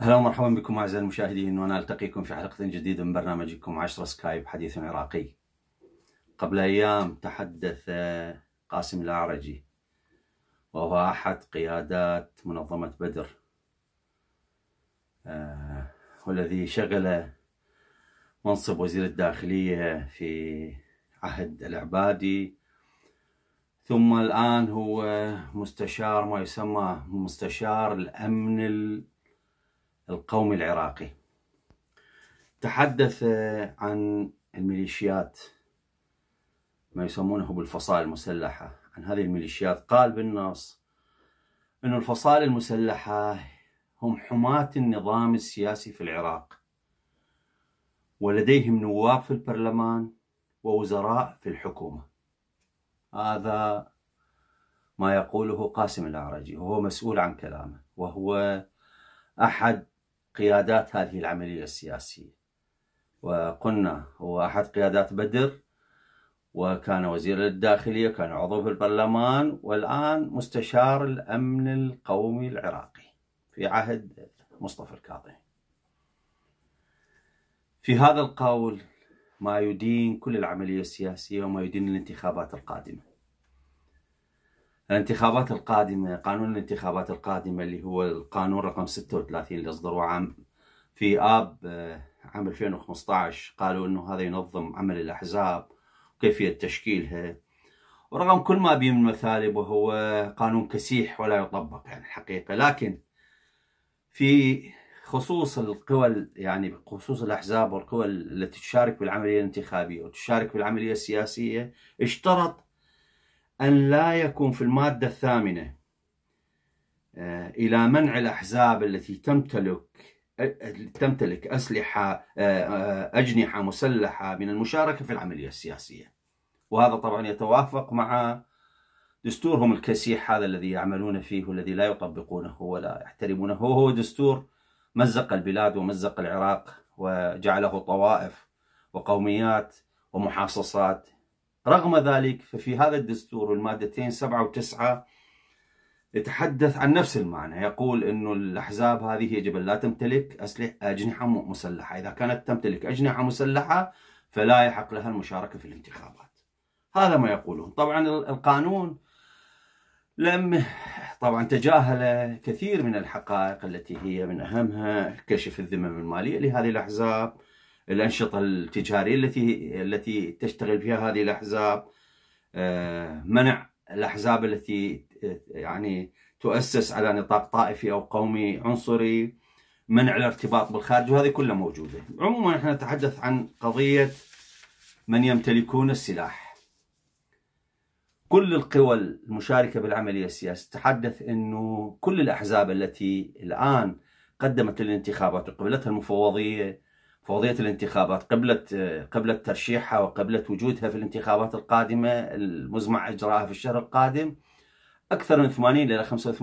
اهلا ومرحبا بكم اعزائي المشاهدين وانا التقيكم في حلقه جديده من برنامجكم 10 سكايب حديث عراقي. قبل ايام تحدث قاسم الاعرجي وهو احد قيادات منظمه بدر آه، والذي شغل منصب وزير الداخلية في عهد العبادي ثم الآن هو مستشار ما يسمى مستشار الأمن القومي العراقي تحدث عن الميليشيات ما يسمونه بالفصائل المسلحة عن هذه الميليشيات قال بالنص أن الفصائل المسلحة هم حماة النظام السياسي في العراق ولديهم نواب في البرلمان ووزراء في الحكومة هذا ما يقوله قاسم الأعرجي وهو مسؤول عن كلامه وهو أحد قيادات هذه العملية السياسية وقلنا هو أحد قيادات بدر وكان وزير للداخلية كان عضو في البرلمان والآن مستشار الأمن القومي العراقي في عهد مصطفى الكاظمي في هذا القول ما يدين كل العملية السياسية وما يدين الانتخابات القادمة الانتخابات القادمة قانون الانتخابات القادمة اللي هو القانون رقم 36 اللي اصدروه عام في آب آه، عام 2015 قالوا انه هذا ينظم عمل الاحزاب وكيفية تشكيلها ورغم كل ما بيه من مثالب وهو قانون كسيح ولا يطبق يعني الحقيقة لكن في خصوص القوى يعني بخصوص الأحزاب والقوى التي تشارك بالعملية الانتخابية وتشارك بالعملية السياسية اشترط أن لا يكون في المادة الثامنة آه، إلى منع الأحزاب التي تمتلك تمتلك أسلحة آه، آه، أجنحة مسلحة من المشاركة في العملية السياسية وهذا طبعا يتوافق مع دستورهم الكسيح هذا الذي يعملون فيه والذي لا يطبقونه ولا يحترمونه هو دستور مزق البلاد ومزق العراق وجعله طوائف وقوميات ومحاصصات رغم ذلك ففي هذا الدستور المادتين سبعة وتسعة يتحدث عن نفس المعنى يقول أن الأحزاب هذه يجب أن لا تمتلك أسلحة أجنحة مسلحة إذا كانت تمتلك أجنحة مسلحة فلا يحق لها المشاركة في الانتخابات هذا ما يقولون طبعا القانون لم طبعا تجاهل كثير من الحقائق التي هي من أهمها كشف الذمم المالية لهذه الأحزاب الأنشطة التجارية التي التي تشتغل فيها هذه الأحزاب آه، منع الأحزاب التي آه، يعني تؤسس على نطاق طائفي أو قومي عنصري منع الارتباط بالخارج وهذه كلها موجودة عموما نحن نتحدث عن قضية من يمتلكون السلاح كل القوى المشاركة بالعملية السياسية تتحدث أنه كل الأحزاب التي الآن قدمت للانتخابات وقبلتها المفوضية مفوضية الانتخابات قبلت قبلت ترشيحها وقبلت وجودها في الانتخابات القادمة المزمع إجراءها في الشهر القادم أكثر من 80 إلى 85%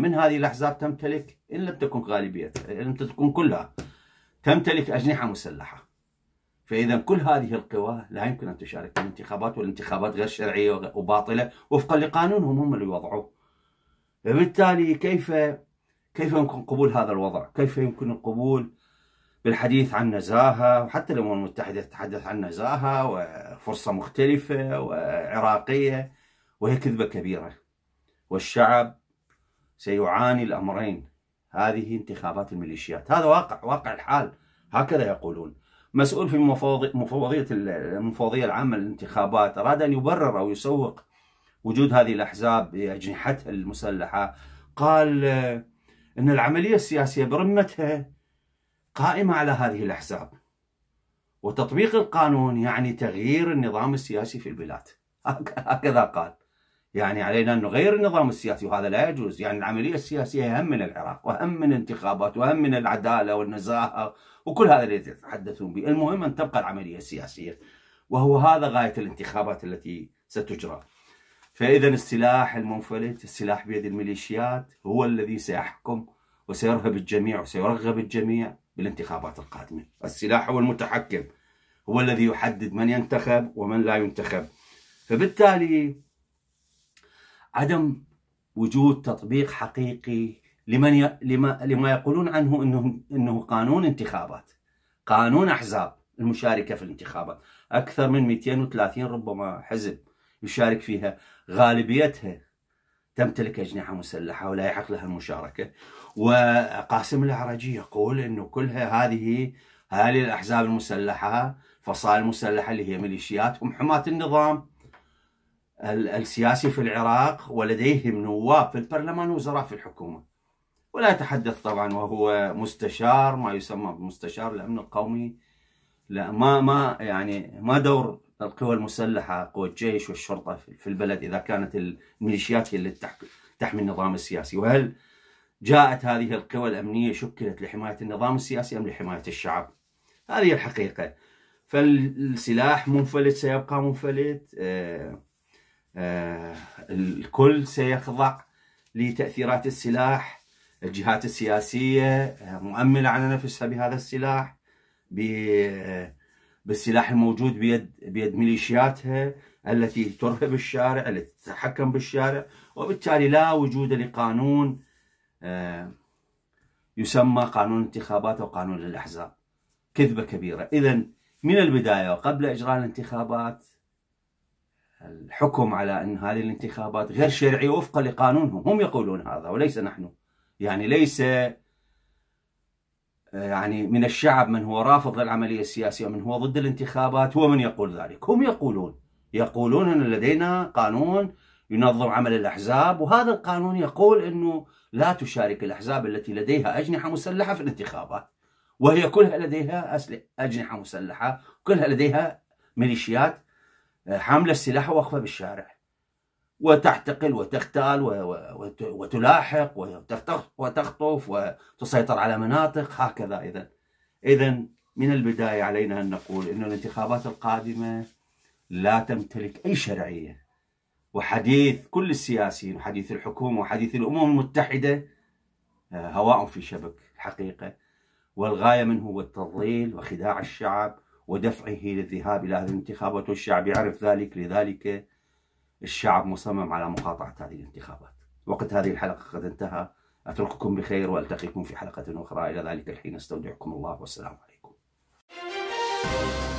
من هذه الأحزاب تمتلك إن لم تكن غالبيتها إن لم تكن كلها تمتلك أجنحة مسلحة فإذا كل هذه القوى لا يمكن أن تشارك في الانتخابات والانتخابات غير شرعية وباطلة وفقا لقانونهم هم اللي وضعوه فبالتالي كيف كيف يمكن قبول هذا الوضع كيف يمكن القبول بالحديث عن نزاهة وحتى الأمم المتحدة تتحدث عن نزاهة وفرصة مختلفة وعراقية وهي كذبة كبيرة والشعب سيعاني الأمرين هذه انتخابات الميليشيات هذا واقع واقع الحال هكذا يقولون مسؤول في مفوضية المفوضية العامة للانتخابات أراد أن يبرر أو يسوق وجود هذه الأحزاب بأجنحتها المسلحة قال آه، أن العملية السياسية برمتها قائمة على هذه الأحزاب وتطبيق القانون يعني تغيير النظام السياسي في البلاد هكذا قال يعني علينا أن نغير النظام السياسي وهذا لا يجوز يعني العملية السياسية أهم من العراق وأهم من الانتخابات وأهم من العدالة والنزاهة وكل هذا اللي يتحدثون به المهم أن تبقى العملية السياسية وهو هذا غاية الانتخابات التي ستجرى فإذا السلاح المنفلت السلاح بيد الميليشيات هو الذي سيحكم وسيرهب الجميع وسيرغب الجميع بالانتخابات القادمة السلاح هو المتحكم هو الذي يحدد من ينتخب ومن لا ينتخب فبالتالي عدم وجود تطبيق حقيقي لمن ي... لما... لما يقولون عنه انه انه قانون انتخابات قانون احزاب المشاركه في الانتخابات اكثر من 230 ربما حزب يشارك فيها غالبيتها تمتلك اجنحه مسلحه ولا يحق لها المشاركه وقاسم العرجي يقول انه كلها هذه هذه الاحزاب المسلحه فصائل مسلحه اللي هي ميليشيات هم حماه النظام السياسي في العراق ولديهم نواب في البرلمان وزراء في الحكومة ولا أتحدث طبعا وهو مستشار ما يسمى بمستشار الأمن القومي لا ما ما يعني ما دور القوى المسلحة قوى الجيش والشرطة في البلد إذا كانت الميليشيات هي اللي تحمي النظام السياسي وهل جاءت هذه القوى الأمنية شكلت لحماية النظام السياسي أم لحماية الشعب هذه الحقيقة فالسلاح منفلت سيبقى منفلت آه آه، الكل سيخضع لتأثيرات السلاح الجهات السياسية آه، مؤملة على نفسها بهذا السلاح آه، بالسلاح الموجود بيد بيد ميليشياتها التي ترهب الشارع التي تتحكم بالشارع وبالتالي لا وجود لقانون يسمى قانون انتخابات او قانون الاحزاب كذبه كبيره اذا من البدايه وقبل اجراء الانتخابات الحكم على أن هذه الانتخابات غير شرعية وفقا لقانونهم هم يقولون هذا وليس نحن يعني ليس آه، يعني من الشعب من هو رافض للعملية السياسية ومن هو ضد الانتخابات هو من يقول ذلك هم يقولون يقولون أن لدينا قانون ينظم عمل الأحزاب وهذا القانون يقول أنه لا تشارك الأحزاب التي لديها أجنحة مسلحة في الانتخابات وهي كلها لديها أجنحة مسلحة كلها لديها ميليشيات حاملة السلاح واقفة بالشارع وتحتقل وتغتال وتلاحق وتخطف وتسيطر على مناطق هكذا إذا إذا من البداية علينا أن نقول أن الانتخابات القادمة لا تمتلك أي شرعية وحديث كل السياسيين وحديث الحكومة وحديث الأمم المتحدة آه، هواء في شبك الحقيقة والغاية منه هو التضليل وخداع الشعب ودفعه للذهاب إلى هذه الانتخابات والشعب يعرف ذلك لذلك الشعب مصمم على مقاطعة هذه الانتخابات وقت هذه الحلقة قد انتهى أترككم بخير وألتقيكم في حلقة أخرى إلى ذلك الحين استودعكم الله والسلام عليكم